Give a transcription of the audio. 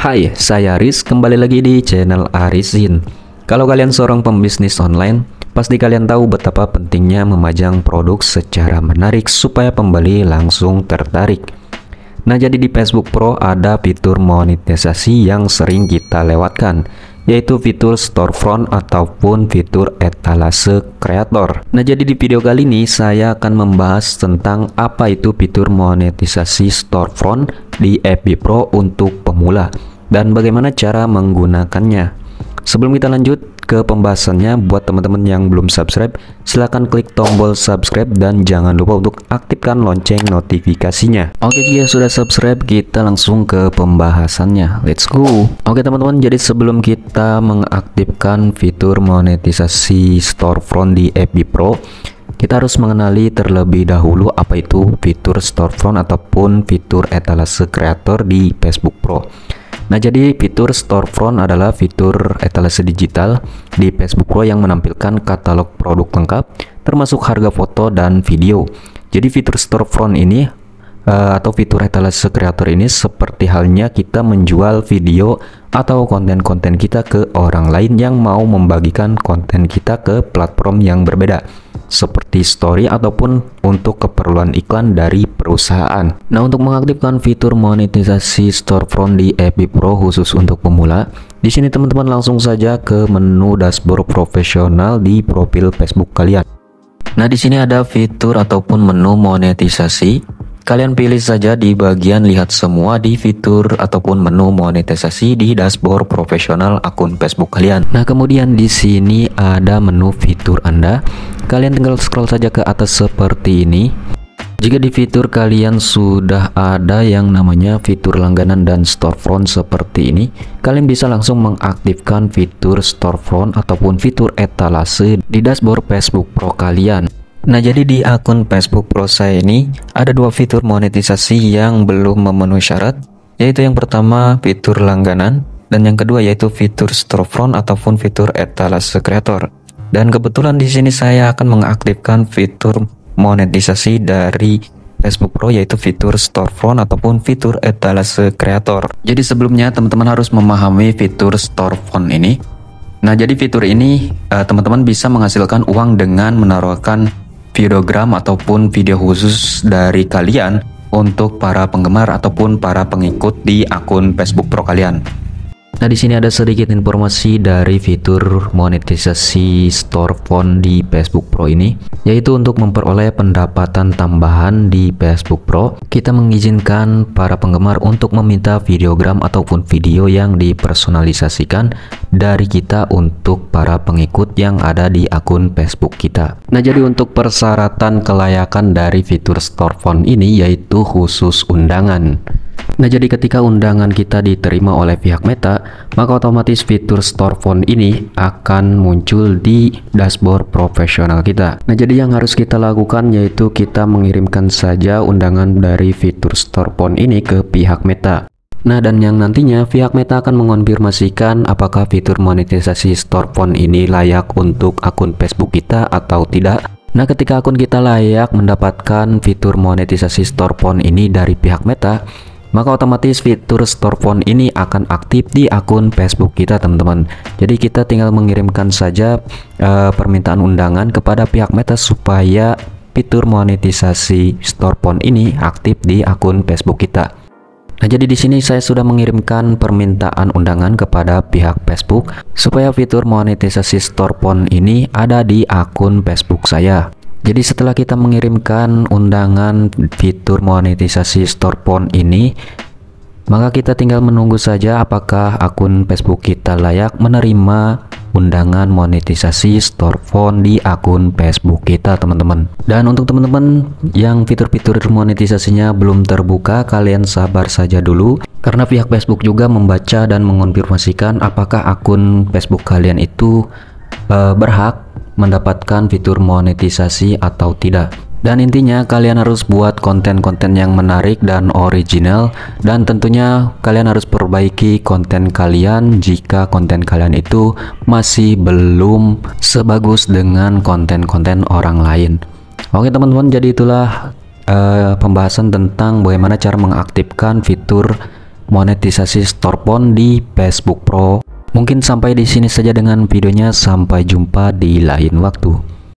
Hai, saya Aris, kembali lagi di channel Arisin. Kalau kalian seorang pembisnis online, pasti kalian tahu betapa pentingnya memajang produk secara menarik supaya pembeli langsung tertarik. Nah, jadi di Facebook Pro ada fitur monetisasi yang sering kita lewatkan yaitu fitur storefront ataupun fitur etalase creator Nah, jadi di video kali ini saya akan membahas tentang apa itu fitur monetisasi storefront di FB Pro untuk pemula dan bagaimana cara menggunakannya. Sebelum kita lanjut, ke pembahasannya buat teman-teman yang belum subscribe silahkan klik tombol subscribe dan jangan lupa untuk aktifkan lonceng notifikasinya oke jika sudah subscribe kita langsung ke pembahasannya let's go oke teman-teman jadi sebelum kita mengaktifkan fitur monetisasi storefront di FB Pro kita harus mengenali terlebih dahulu apa itu fitur storefront ataupun fitur etalase kreator di Facebook Pro Nah, jadi fitur storefront adalah fitur etalase digital di Facebook Pro yang menampilkan katalog produk lengkap termasuk harga foto dan video. Jadi fitur storefront ini eh, atau fitur etalase kreator ini seperti halnya kita menjual video atau konten-konten kita ke orang lain yang mau membagikan konten kita ke platform yang berbeda seperti story ataupun untuk keperluan iklan dari perusahaan. Nah, untuk mengaktifkan fitur monetisasi storefront di FB Pro khusus untuk pemula, di sini teman-teman langsung saja ke menu dashboard profesional di profil Facebook kalian. Nah, di sini ada fitur ataupun menu monetisasi Kalian pilih saja di bagian lihat semua di fitur ataupun menu monetisasi di dashboard profesional akun Facebook kalian. Nah, kemudian di sini ada menu fitur Anda. Kalian tinggal scroll saja ke atas seperti ini. Jika di fitur kalian sudah ada yang namanya fitur langganan dan storefront seperti ini, kalian bisa langsung mengaktifkan fitur storefront ataupun fitur etalase di dashboard Facebook Pro kalian. Nah jadi di akun Facebook Pro saya ini ada dua fitur monetisasi yang belum memenuhi syarat yaitu yang pertama fitur langganan dan yang kedua yaitu fitur storefront ataupun fitur etalase kreator. Dan kebetulan di sini saya akan mengaktifkan fitur monetisasi dari Facebook Pro yaitu fitur storefront ataupun fitur etalase creator. Jadi sebelumnya teman-teman harus memahami fitur storefront ini. Nah, jadi fitur ini eh, teman-teman bisa menghasilkan uang dengan menaruhkan videogram ataupun video khusus dari kalian untuk para penggemar ataupun para pengikut di akun Facebook Pro kalian. Nah, di sini ada sedikit informasi dari fitur monetisasi store di Facebook Pro ini, yaitu untuk memperoleh pendapatan tambahan di Facebook Pro, kita mengizinkan para penggemar untuk meminta videogram ataupun video yang dipersonalisasikan dari kita untuk para pengikut yang ada di akun Facebook kita. Nah, jadi untuk persyaratan kelayakan dari fitur store ini yaitu khusus undangan. Nah jadi ketika undangan kita diterima oleh pihak Meta, maka otomatis fitur store phone ini akan muncul di dashboard profesional kita. Nah jadi yang harus kita lakukan yaitu kita mengirimkan saja undangan dari fitur store phone ini ke pihak Meta. Nah dan yang nantinya pihak Meta akan mengonfirmasikan apakah fitur monetisasi store phone ini layak untuk akun Facebook kita atau tidak. Nah, ketika akun kita layak mendapatkan fitur monetisasi store phone ini dari pihak Meta, maka otomatis fitur store phone ini akan aktif di akun Facebook kita teman-teman jadi kita tinggal mengirimkan saja uh, permintaan undangan kepada pihak Meta supaya fitur monetisasi store phone ini aktif di akun Facebook kita Nah, jadi di sini saya sudah mengirimkan permintaan undangan kepada pihak Facebook supaya fitur monetisasi store phone ini ada di akun Facebook saya. Jadi setelah kita mengirimkan undangan fitur monetisasi storefront ini, maka kita tinggal menunggu saja apakah akun Facebook kita layak menerima undangan monetisasi storephone di akun Facebook kita teman-teman dan untuk teman-teman yang fitur-fitur monetisasinya belum terbuka kalian sabar saja dulu karena pihak Facebook juga membaca dan mengonfirmasikan apakah akun Facebook kalian itu eh, berhak mendapatkan fitur monetisasi atau tidak. Dan intinya kalian harus buat konten-konten yang menarik dan original dan tentunya kalian harus perbaiki konten kalian jika konten kalian itu masih belum sebagus dengan konten-konten orang lain. Oke teman-teman jadi itulah uh, pembahasan tentang bagaimana cara mengaktifkan fitur monetisasi Storepon di Facebook Pro Mungkin sampai di sini saja dengan videonya. Sampai jumpa di lain waktu.